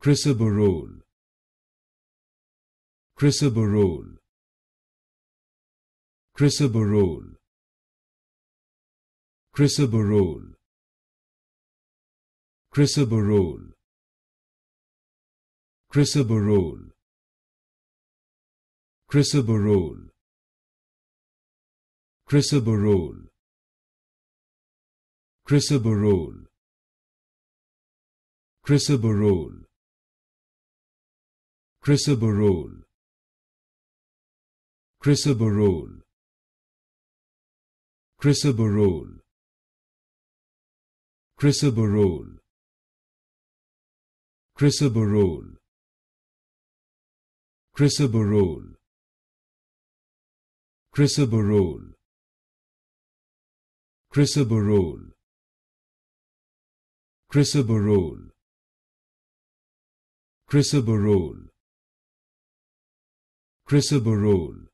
Chrysoborole Chrysoborole Chrysoborole Chrysoborole Chrysoborole Chrysoborole Chrysoborole Chrysoborole Chrysoborole Chrysoborole chrysoborole chrysoborole chrysoborole chrysoborole chrysoborole chrysoborole chrysoborole chrysoborole chrysoborole chrysoborole Chris Chrysoborole